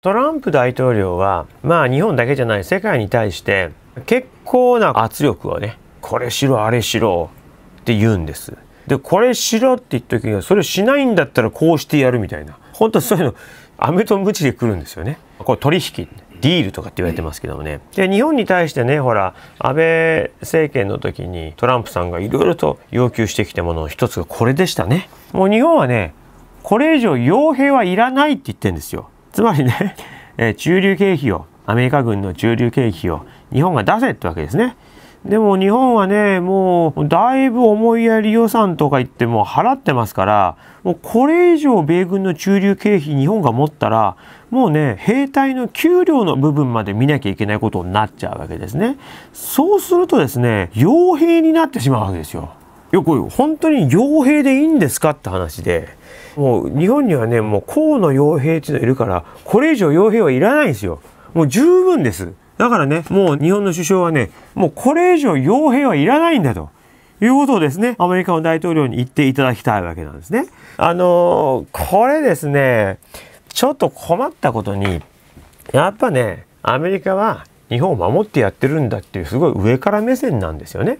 トランプ大統領は、まあ日本だけじゃない世界に対して結構な圧力をね、これしろあれしろって言うんです。で、これしろって言った時には、それしないんだったらこうしてやるみたいな。本当そういうの、アメとムチで来るんですよね。これ取引。ディールとかって言われてますけどもね。で、日本に対してね、ほら、安倍政権の時にトランプさんがいろいろと要求してきたものの一つがこれでしたね。もう日本はね、これ以上傭兵はいらないって言ってるんですよ。つまりね、えー、駐留経費をアメリカ軍の駐留経費を日本が出せってわけですね。でも日本はね、もうだいぶ思いやり予算とか言っても払ってますから、もうこれ以上米軍の駐留経費日本が持ったら、もうね、兵隊の給料の部分まで見なきゃいけないことになっちゃうわけですね。そうするとですね、傭兵になってしまうわけですよ。いや、これ本当に傭兵でいいんですかって話で。もう日本にはねもう河野洋平っていうのいるからこれ以上傭兵はいらないんですよもう十分ですだからねもう日本の首相はねもうこれ以上傭兵はいらないんだということをですねアメリカの大統領に言っていただきたいわけなんですねあのー、これですねちょっと困ったことにやっぱねアメリカは日本を守ってやってるんだっていうすごい上から目線なんですよね。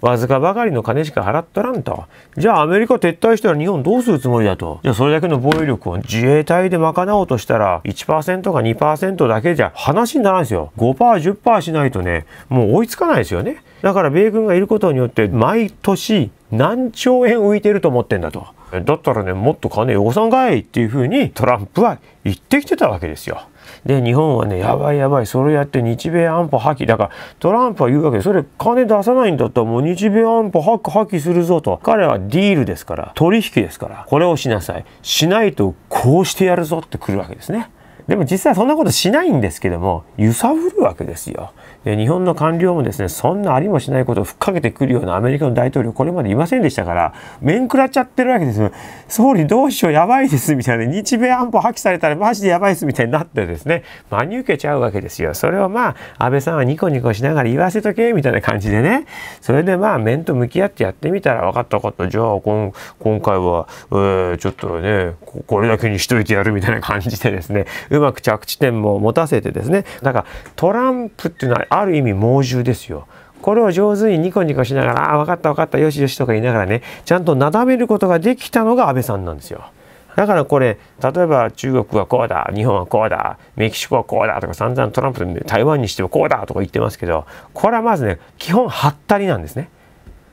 わずかばかりの金しか払っとらんと。じゃあアメリカ撤退したら日本どうするつもりだと。じゃあそれだけの防衛力を自衛隊で賄おうとしたら1%か2%だけじゃ話にならんですよ。5%、10%しないとね、もう追いつかないですよね。だから米軍がいることによって毎年何兆円浮いてると思ってんだと。だったらね、もっと金汚さんかいっていうふうにトランプは言ってきてたわけですよ。で日本はねやばいやばいそれやって日米安保破棄だからトランプは言うわけでそれ金出さないんだったらもう日米安保破棄するぞと彼はディールですから取引ですからこれをしなさいしないとこうしてやるぞってくるわけですね。でも実際そんなことしないんですけども、揺さぶるわけですよ。で、日本の官僚もですね、そんなありもしないことをふっかけてくるようなアメリカの大統領、これまでいませんでしたから、面食らっちゃってるわけですよ。総理どうしよう、やばいです、みたいな、日米安保破棄されたらマジでやばいです、みたいになってですね、真に受けちゃうわけですよ。それをまあ、安倍さんはニコニコしながら言わせとけ、みたいな感じでね、それでまあ、面と向き合ってやってみたら、分かった分かった、じゃあ、今回は、えー、ちょっとねこ、これだけにしといてやる、みたいな感じでですね、ううまく着地点も持たせてですねだからトランプっていうのはある意味猛獣ですよ。これを上手にニコニコしながら「あ分かった分かったよしよし」とか言いながらねちゃんとなだめることができたのが安倍さんなんですよ。だからこれ例えば中国はこうだ日本はこうだメキシコはこうだとか散々トランプで台湾にしてもこうだとか言ってますけどこれはまずね基本はったりなんですね。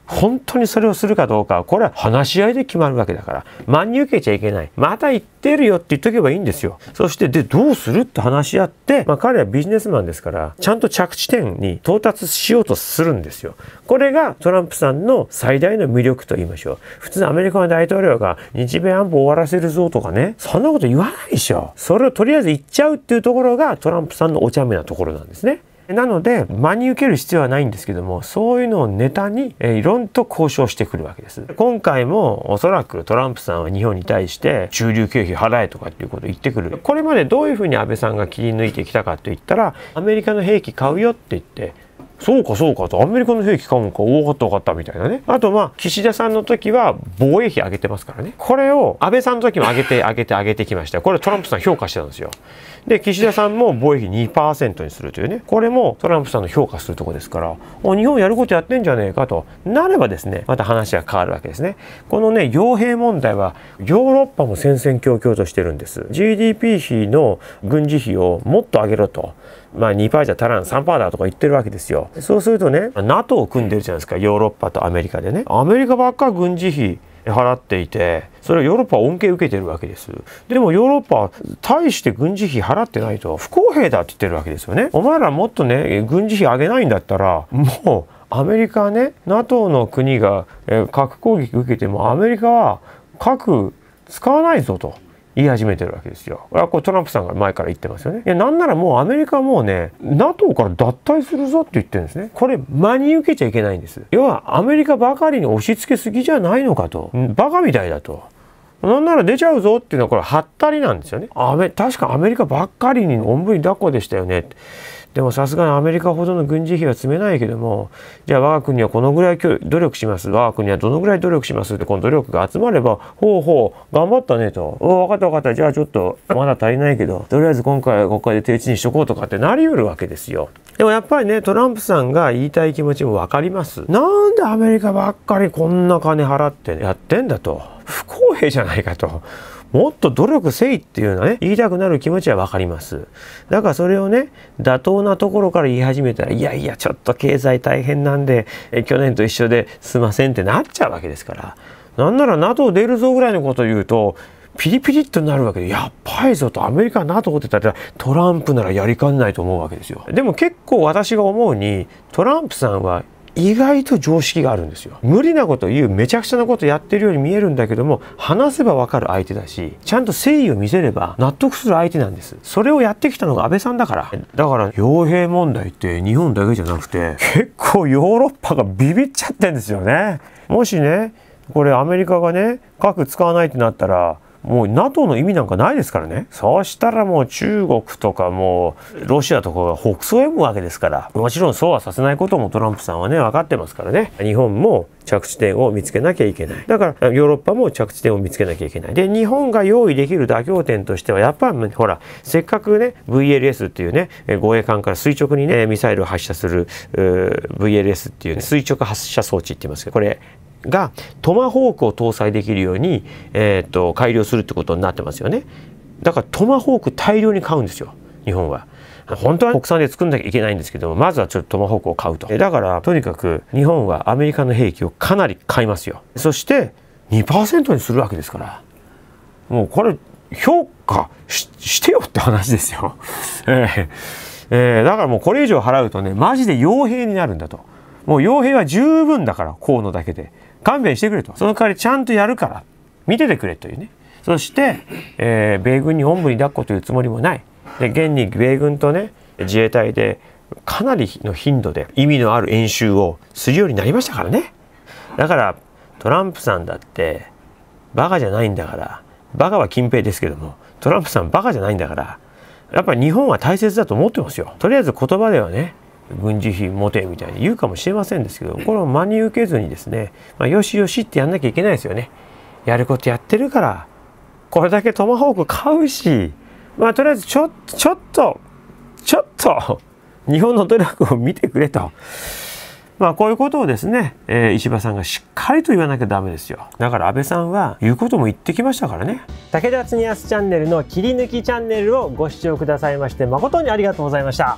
本当にそれをするかどうかは、これは話し合いで決まるわけだから、真に受けちゃいけない。また言ってるよって言っとけばいいんですよ。そして、で、どうするって話し合って、まあ彼はビジネスマンですから、ちゃんと着地点に到達しようとするんですよ。これがトランプさんの最大の魅力と言いましょう。普通アメリカの大統領が日米安保を終わらせるぞとかね、そんなこと言わないでしょ。それをとりあえず言っちゃうっていうところがトランプさんのお茶目なところなんですね。なので真に受ける必要はないんですけどもそういうのをネタにいろんと交渉してくるわけです今回もおそらくトランプさんは日本に対して駐留経費払えとかっていうことを言ってくるこれまでどういうふうに安倍さんが切り抜いてきたかといったらアメリカの兵器買うよって言ってそうかそうかと、アメリカの兵器買うのか、多かった多かったみたいなね。あとまあ、岸田さんの時は防衛費上げてますからね。これを安倍さんの時も上げて上げて上げてきました。これトランプさん評価してたんですよ。で、岸田さんも防衛費2%にするというね。これもトランプさんの評価するところですから、お日本やることやってんじゃねえかとなればですね、また話が変わるわけですね。このね、傭兵問題はヨーロッパも戦々恐々としてるんです。GDP 比の軍事費をもっと上げろと。まあ、2%じゃ足らん3%だとか言ってるわけですよそうするとね NATO を組んでるじゃないですかヨーロッパとアメリカでねアメリカばっか軍事費払っていてそれはヨーロッパは恩恵受けてるわけですでもヨーロッパは大して軍事費払ってないと不公平だって言ってるわけですよねお前らもっとね軍事費上げないんだったらもうアメリカね NATO の国が核攻撃受けてもアメリカは核使わないぞと言い始めてるわけですよ。これトランプさんが前から言ってますよね。いや、なんならもうアメリカもうね、NATO から脱退するぞって言ってるんですね。これ、真に受けちゃいけないんです。要は、アメリカばかりに押し付けすぎじゃないのかと。バカみたいだと。なんなら出ちゃうぞっていうのはこれはったりなんですよね。あめ、確かアメリカばっかりにおんぶに抱っこでしたよね。でもさすがにアメリカほどの軍事費は積めないけどもじゃあ我が国はこのぐらい努力します我が国はどのぐらい努力しますってこの努力が集まればほうほう頑張ったねとお分かった分かったじゃあちょっとまだ足りないけどとりあえず今回は国会で低置にしとこうとかってなりうるわけですよ。でもやっぱりねトランプさんが言いたい気持ちも分かります。なんでアメリカばっかりこんな金払ってやってんだと不公平じゃないかと。もっと努力せいっていうのはね、言いたくなる気持ちはわかります。だからそれをね、妥当なところから言い始めたら、いやいや、ちょっと経済大変なんで、え去年と一緒ですいませんってなっちゃうわけですから。なんなら NATO 出るぞぐらいのことを言うと、ピリピリっとなるわけで、やっばいぞとアメリカなと o ってたらトランプならやりかんないと思うわけですよ。でも結構私が思うにトランプさんは意外と常識があるんですよ無理なこと言うめちゃくちゃなことやってるように見えるんだけども話せばわかる相手だしちゃんと誠意を見せれば納得する相手なんですそれをやってきたのが安倍さんだからだから傭兵問題って日本だけじゃなくて結構ヨーロッパがビビっちゃってんですよねもしねこれアメリカがね核使わないってなったらもう NATO の意味なんかないですからねそうしたらもう中国とかもうロシアとかが北総へむわけですからもちろんそうはさせないこともトランプさんはね分かってますからね日本も着地点を見つけなきゃいけないだからヨーロッパも着地点を見つけなきゃいけないで日本が用意できる妥協点としてはやっぱほらせっかくね VLS っていうね護衛艦から垂直にねミサイルを発射する VLS っていう、ね、垂直発射装置って言いますけどこれがトマホークを搭載できるように、えーと、改良するってことになってますよねだからトマホーク大量に買うんですよ日本は。本当は国産で作んなきゃいけないんですけどもまずはちょっとトマホークを買うとだからとにかく日本はアメリカの兵器をかなり買いますよそして2%にするわけですからもうこれ評価してよって話ですよ、えーえー、だからもうこれ以上払うとねマジで傭兵になるんだと。もう傭兵は十分だから河野だけで勘弁してくれとその代わりちゃんとやるから見ててくれというねそして、えー、米軍に本部に抱っこというつもりもないで現に米軍とね自衛隊でかなりの頻度で意味のある演習をするようになりましたからねだからトランプさんだってバカじゃないんだからバカは金平ですけどもトランプさんバカじゃないんだからやっぱり日本は大切だと思ってますよとりあえず言葉ではね軍事費持てみたいに言うかもしれませんですけどこれを真に受けずにですね、まあ、よしよしってやんなきゃいけないですよねやることやってるからこれだけトマホーク買うしまあとりあえずちょちょっとちょっと日本の努力を見てくれと。まあこういうことをですね、えー、石破さんがしっかりと言わなきゃダメですよ。だから安倍さんは言うことも言ってきましたからね。武田恒康チャンネルの切り抜きチャンネルをご視聴くださいまして誠にありがとうございました。